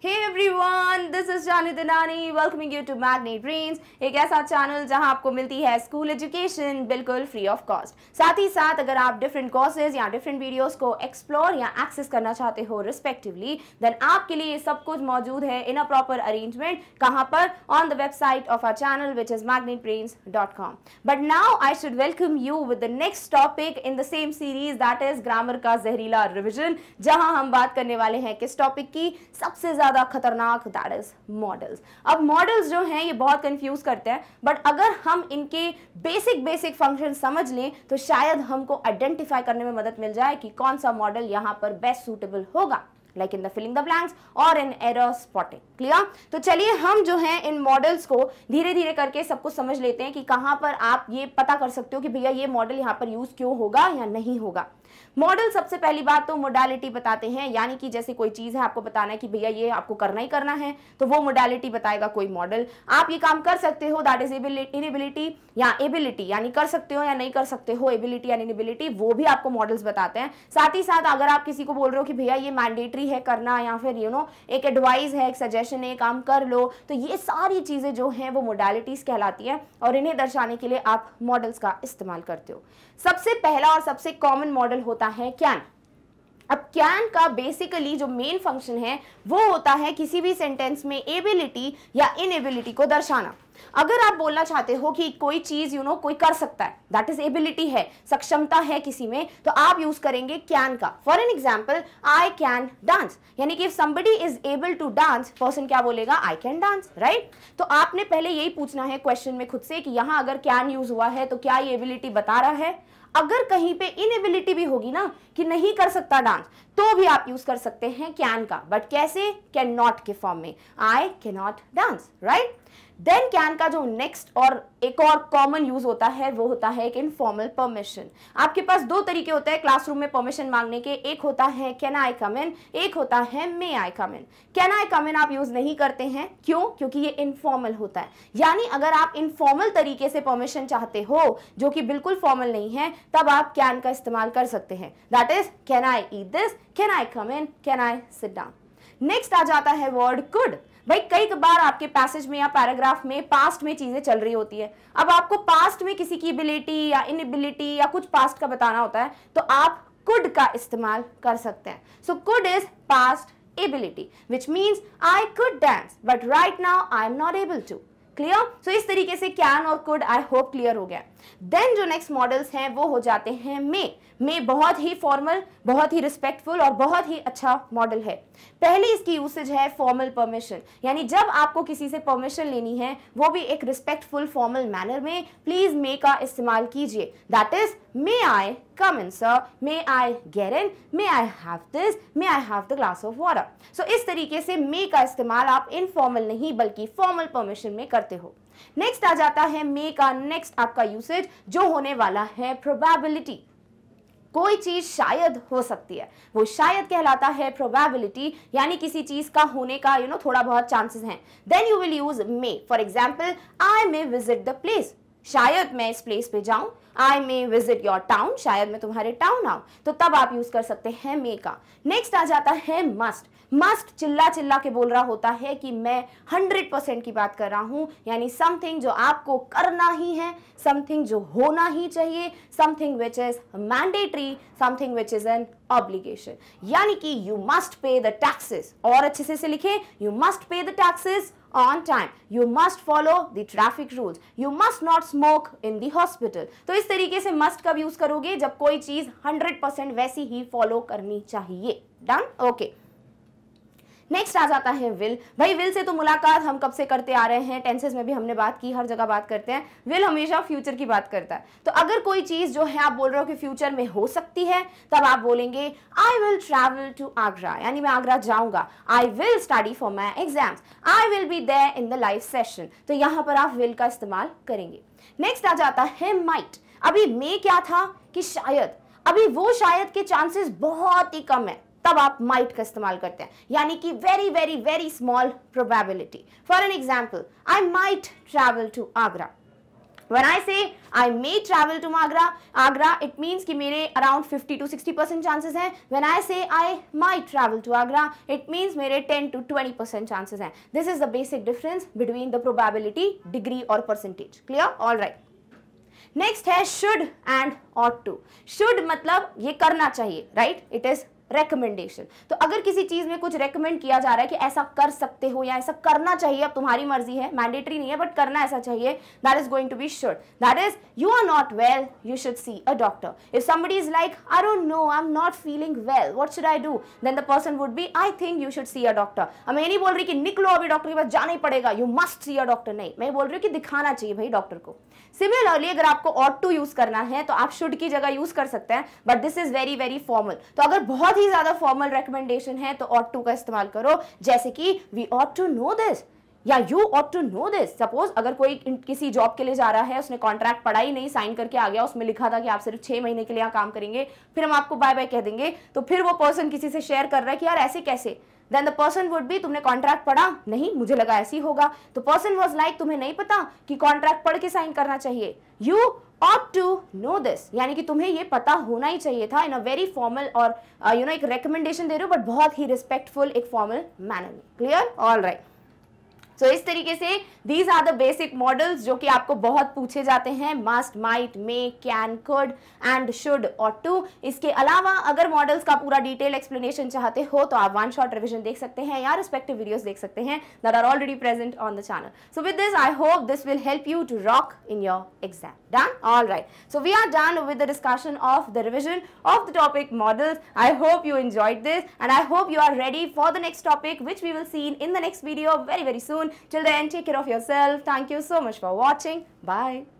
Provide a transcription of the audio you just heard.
Hey everyone. This is Jani Dinani welcoming you to magnet dreams एक ऐसा channel जहां आपको मिलती है स्कूल एजुकेशन बिल्कुल फ्री ऑफ कॉस्ट साथ ही साथ अगर आप डिफरेंट कोर्सेज या डिफरेंट वीडियोस को एक्सप्लोर या एक्सेस करना चाहते हो रिस्पेक्टिवली देन आपके लिए सब कुछ मौजूद है इन अ प्रॉपर अरेंजमेंट कहां पर on the website of our channel which is magnetbrains.com but now I should welcome you with the next topic in the same series that is grammar का जहरीला रिविजन जहां हम बात करने वाले हैं किस टॉपिक की सबसे ज्यादा खतरनाक दैट इज एज मॉडल्स अब मॉडल्स जो हैं ये बहुत कंफ्यूज करते हैं बट अगर हम इनके बेसिक बेसिक फंक्शन समझ लें तो शायद हमको आइडेंटिफाई करने में मदद मिल जाए कि कौन सा मॉडल यहाँ पर बेस्ट सूटेबल होगा like in the filling the blanks और इन एरर स्पॉटिंग क्लियर तो चलिए हम जो है इन मॉडल्स को धीरे धीरे करके सबको समझ लेते हैं कि कहाँ पर आप ये पता कर सकते हो कि भैया ये मॉडल यहाँ पर यूज क्यों होगा या नहीं होगा मॉडल सबसे पहली बात तो मोडालिटी बताते हैं यानी कि जैसे कोई चीज़ है आपको बताना है कि भैया ये आपको करना ही करना है तो वो मोडालिटी बताएगा कोई मॉडल आप ये काम कर सकते हो दैट इज इनएबिलिटी या एबिलिटी यानी कर सकते हो या नहीं कर सकते हो एबिलिटी या इनएबिलिटी वो भी आपको मॉडल्स बताते हैं साथ ही साथ अगर आप किसी को बोल रहे हो कि भैया ये मैंडेटरी ज़रूरी है करना या फिर यू you नो know, एक एडवाइस है एक सजेशन है काम कर लो तो ये सारी चीज़ें जो हैं वो मोडालिटीज़ कहलाती हैं और इन्हें दर्शाने के लिए आप मॉडल्स का इस्तेमाल करते हो सबसे पहला और सबसे कॉमन मॉडल होता है कैन अब कैन का बेसिकली जो मेन फंक्शन है वो होता है किसी भी सेंटेंस में एबिलिटी या इनएबिलिटी को दर्शाना अगर आप बोलना चाहते हो कि कोई चीज यू नो कोई कर सकता है दैट इज एबिलिटी है सक्षमता है किसी में तो आप यूज करेंगे कैन का for an example I can dance यानी कि if somebody is able to dance person क्या बोलेगा आई कैन डांस राइट तो आपने पहले यही पूछना है क्वेश्चन में खुद से कि यहां अगर कैन यूज हुआ है तो क्या ये एबिलिटी बता रहा है अगर कहीं पे इनएबिलिटी भी होगी ना कि नहीं कर सकता डांस तो भी आप यूज कर सकते हैं कैन का बट कैसे कैन नॉट के फॉर्म में I can not dance right then can का जो नेक्स्ट और एक और कॉमन यूज होता है वो होता है एक इनफॉर्मल परमिशन आपके पास दो तरीके होते हैं क्लासरूम में परमिशन मांगने के एक होता है कैन आई कम इन एक होता है मे I come in can I come इन आप यूज नहीं करते हैं क्यों क्योंकि ये इनफॉर्मल होता है यानी अगर आप इनफॉर्मल तरीके से परमिशन चाहते हो जो कि बिल्कुल फॉर्मल नहीं है तब आप कैन का इस्तेमाल कर सकते हैं that is can I eat this can I come in can I sit down next आ जाता है वर्ड कुड भाई कई बार आपके पैसेज में या पैराग्राफ में पास्ट में चीज़ें चल रही होती है अब आपको पास्ट में किसी की एबिलिटी या इनएबिलिटी या कुछ पास्ट का बताना होता है तो आप कुड का इस्तेमाल कर सकते हैं so could is past ability which means I could dance but right now I am not able to clear so इस तरीके से कैन और कुड आई होप क्लियर हो गया देन जो नेक्स्ट मॉडल्स हैं वो हो जाते हैं मे मे बहुत ही फॉर्मल बहुत ही रिस्पेक्टफुल और बहुत ही अच्छा मॉडल है पहली इसकी यूसेज है फॉर्मल परमिशन यानी जब आपको किसी से परमिशन लेनी है वो भी एक रिस्पेक्टफुल फॉर्मल मैनर में प्लीज मे का इस्तेमाल कीजिए that is may I come in sir may I get in may I have this may I have the glass of water so इस तरीके से मे का इस्तेमाल आप इनफॉर्मल नहीं बल्कि फॉर्मल परमिशन में करते हो नेक्स्ट आ जाता है मे का नेक्स्ट आपका यूसेज जो होने वाला है प्रोबेबिलिटी कोई चीज शायद हो सकती है वो शायद कहलाता है प्रोबेबिलिटी यानी किसी चीज का होने का यू you नो know, थोड़ा बहुत चांसेस हैं then you will use may for example I may visit the place शायद मैं इस प्लेस पे जाऊं I may visit your town शायद मैं तुम्हारे टाउन आऊं तो तब आप यूज कर सकते हैं मे का नेक्स्ट आ जाता है मस्ट मस्ट चिल्ला चिल्ला के बोल रहा होता है कि मैं हंड्रेड परसेंट की बात कर रहा हूं यानी समथिंग जो आपको करना ही है समथिंग जो होना ही चाहिए something which is mandatory something which is an obligation यानी कि you must pay the taxes और अच्छे से, से लिखे you must pay the taxes on time you must follow the traffic rules you must not smoke in the तो इस तरीके से मस्ट कब यूज करोगे जब कोई चीज हंड्रेड परसेंट वैसी ही फॉलो करनी चाहिए डन ओके नेक्स्ट आ जाता है विल भाई विल से तो मुलाकात हम कब से करते आ रहे हैं टेंसेस में भी हमने बात की हर जगह बात करते हैं विल हमेशा फ्यूचर की बात करता है तो अगर कोई चीज़ जो है आप बोल रहे हो कि फ्यूचर में हो सकती है तब आप बोलेंगे I will travel to Agra यानी मैं आगरा जाऊंगा I will study for my exams I will be there in the live session तो यहाँ पर आप विल का इस्तेमाल करेंगे नेक्स्ट आ जाता है माइट अभी मे क्या था कि शायद अभी वो शायद के चांसेस बहुत ही कम है तब आप माइट का इस्तेमाल करते हैं यानी कि very very very small probability for an example I might travel to Agra When I say I may travel to Agra, Agra, it means कि मेरे around 50 to 60 percent chances हैं. When I say I might travel to Agra, it means मेरे 10 to 20 percent chances हैं. This is the basic difference between the probability, degree or percentage. Clear? All right. Next है should and ought to should मतलब ये करना चाहिए right it is recommendation तो अगर किसी चीज में कुछ रिकमेंड किया जा रहा है कि ऐसा कर सकते हो या ऐसा करना चाहिए अब तुम्हारी मर्जी है मैंडेटरी नहीं है बट करना ऐसा चाहिए that is going to be should that is you are not well you should see a doctor if somebody is like I don't know I am not feeling well what should I do then the person would be I think you should see a doctor अब मैं नहीं बोल रही कि निकलो अभी doctor के पास जाना ही पड़ेगा you must see a doctor नहीं मैं बोल रही हूँ कि दिखाना चाहिए भाई डॉक्टर को सिमिलरली अगर आपको ऑट टू यूज करना है तो आप शुड की जगह यूज कर सकते हैं but this is very very formal तो अगर बहुत ही ज़्यादा फॉर्मल रिकमेंडेशन है तो ऑट टू का इस्तेमाल करो जैसे कि we ought to know this या you ought to know this suppose अगर कोई किसी जॉब के लिए जा रहा है उसने कॉन्ट्रैक्ट पढ़ा ही नहीं साइन करके आ गया उसमें लिखा था कि आप सिर्फ छह महीने के लिए यहां काम करेंगे फिर हम आपको बाय बाय कह देंगे तो फिर वो पर्सन किसी से शेयर कर रहा है कि यार ऐसे कैसे then the person would be तुमने कॉन्ट्रैक्ट पढ़ा नहीं मुझे लगा ऐसी होगा तो पर्सन वॉज लाइक तुम्हें नहीं पता कि कॉन्ट्रैक्ट पढ़ के साइन करना चाहिए you ought to know this यानी कि तुम्हें ये पता होना ही चाहिए था इन अ वेरी फॉर्मल और you uh, know you know, एक रिकमेंडेशन दे रहे हो बट बहुत ही रिस्पेक्टफुल एक फॉर्मल मैनर में clear all right so so, इस तरीके से these are the basic modals जो कि आपको बहुत पूछे जाते हैं must might may can could and should और टू इसके अलावा अगर मॉडल्स का पूरा डिटेल एक्सप्लेनेशन चाहते हो तो आप वन शॉर्ट रिविजन देख सकते हैं या रिस्पेक्टिव वीडियोज देख सकते हैं there are already present on the channel so with this I hope this will help you to rock in your exam done all right so we are done with discussion of the revision of the topic modals I hope you enjoyed this and I hope you are ready for the next topic which we will seen in the next video very very soon Till then, take care of yourself. Thank you so much for watching. Bye.